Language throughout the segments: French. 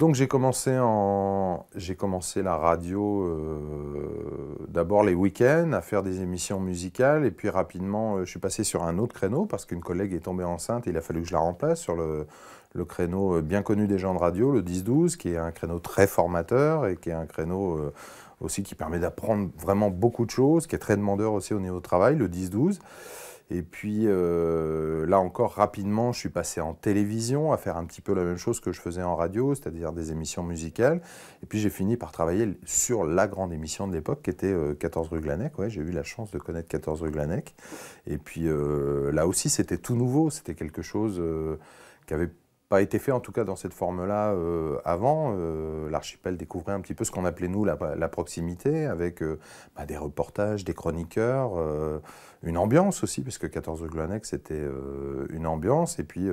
Donc j'ai commencé, en... commencé la radio euh, d'abord les week-ends à faire des émissions musicales et puis rapidement euh, je suis passé sur un autre créneau parce qu'une collègue est tombée enceinte et il a fallu que je la remplace sur le, créneau euh, bien connu des gens de radio, le 10-12, qui est un créneau très formateur et qui est un créneau aussi qui permet d'apprendre vraiment beaucoup de choses, qui est très demandeur aussi au niveau du travail, le 10-12. Et puis euh, là encore, rapidement, je suis passé en télévision à faire un petit peu la même chose que je faisais en radio, c'est-à-dire des émissions musicales. Et puis j'ai fini par travailler sur la grande émission de l'époque qui était 14 euh, rue Glanec. Ouais, j'ai eu la chance de connaître 14 rue Glanec. Et puis euh, là aussi, c'était tout nouveau. C'était quelque chose qui avait pas été fait, en tout cas dans cette forme-là, euh, avant. Euh, l'archipel découvrait un petit peu ce qu'on appelait, nous, la, proximité, avec euh, bah, des reportages, des chroniqueurs, une ambiance aussi, parce que 14 Glanex, c'était une ambiance. Et puis,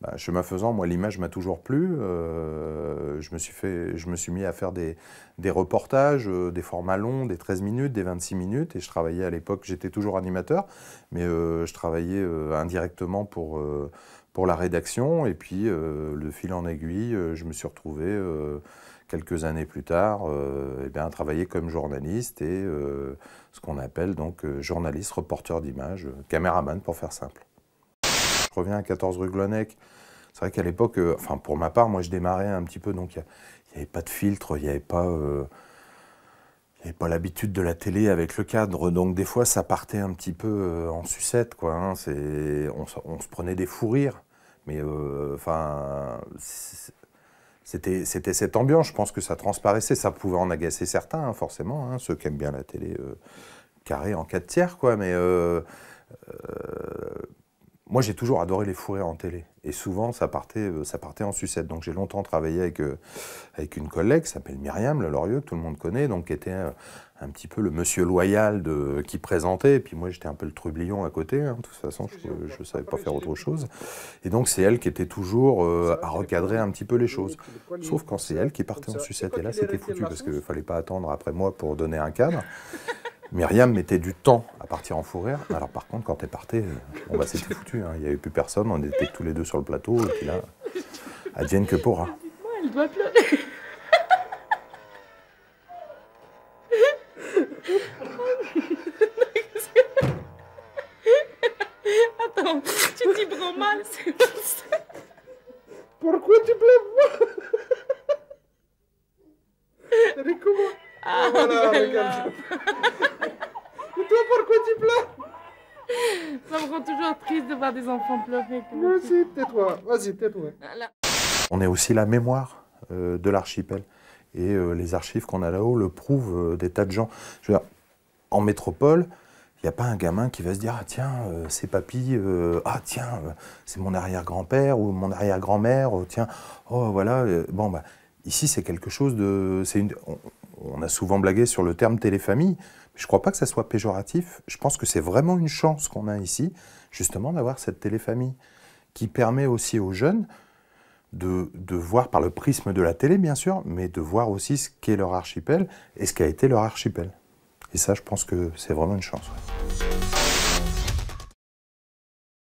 bah, chemin faisant, moi, l'image m'a toujours plu. je, me suis fait, je me suis mis à faire des, des reportages, des formats longs, des 13 minutes, des 26 minutes. Et je travaillais à l'époque, j'étais toujours animateur, mais je travaillais indirectement pour pour la rédaction. Et puis, euh, le fil en aiguille, euh, je me suis retrouvé euh, quelques années plus tard et eh bien, à travailler comme journaliste et ce qu'on appelle donc journaliste, reporter d'image, caméraman pour faire simple. Je reviens à 14 rue Glonec. C'est vrai qu'à l'époque, enfin pour ma part, moi je démarrais un petit peu, donc il n'y avait pas de filtre, il n'y avait pas et pas l'habitude de la télé avec le cadre. Donc des fois, ça partait un petit peu euh, en sucette, quoi. Hein. C'est, on, se prenait des fous rires, mais euh, enfin, c'était, c'était cette ambiance. Je pense que ça transparaissait, ça pouvait en agacer certains, hein, forcément, hein, ceux qui aiment bien la télé euh, carrée en 4 tiers, quoi. Mais moi, j'ai toujours adoré les fourrés en télé. Et souvent, ça partait, euh, ça partait en sucette. Donc, j'ai longtemps travaillé avec, euh, avec une collègue qui s'appelle Myriam Lorieux, que tout le monde connaît, donc qui était euh, un petit peu le monsieur loyal de, qui présentait. Et puis, moi, j'étais un peu le trublion à côté. Hein. De toute façon, je ne savais pas faire autre chose. Et donc, c'est elle qui était toujours à recadrer un petit peu les choses. Sauf quand c'est elle qui partait en sucette. Et là, c'était foutu, parce qu'il ne fallait pas attendre après moi pour donner un cadre. Myriam mettait du temps partir en fou Alors par contre, quand t'es parti, euh, on va bah, c'était foutu. Hein. Il n'y avait plus personne. On était tous les deux sur le plateau. Et puis là, advienne que pourra. Elle doit pleurer. Attends, tu dis prends mal, Pourquoi tu pleures pas ah, voilà, regarde. Et toi, pourquoi tu pleures ça me rend toujours triste de voir des enfants pleurer. vas-y tais-toi. Vas-y, tais-toi. On est aussi la mémoire euh, de l'archipel. Et euh, les archives qu'on a là-haut le prouvent euh, des tas de gens. Je veux en métropole, il n'y a pas un gamin qui va se dire Ah, tiens, c'est papy, ah, tiens, c'est mon arrière-grand-père ou mon arrière-grand-mère, oh, tiens, oh, voilà. bon, bah, Ici, c'est quelque chose de. on, a souvent blagué sur le terme téléfamille. Je ne crois pas que ça soit péjoratif. Je pense que c'est vraiment une chance qu'on a ici, justement, d'avoir cette téléfamille qui permet aussi aux jeunes de, voir par le prisme de la télé, bien sûr, mais de voir aussi ce qu'est leur archipel et ce qu'a été leur archipel. Et ça, je pense que c'est vraiment une chance.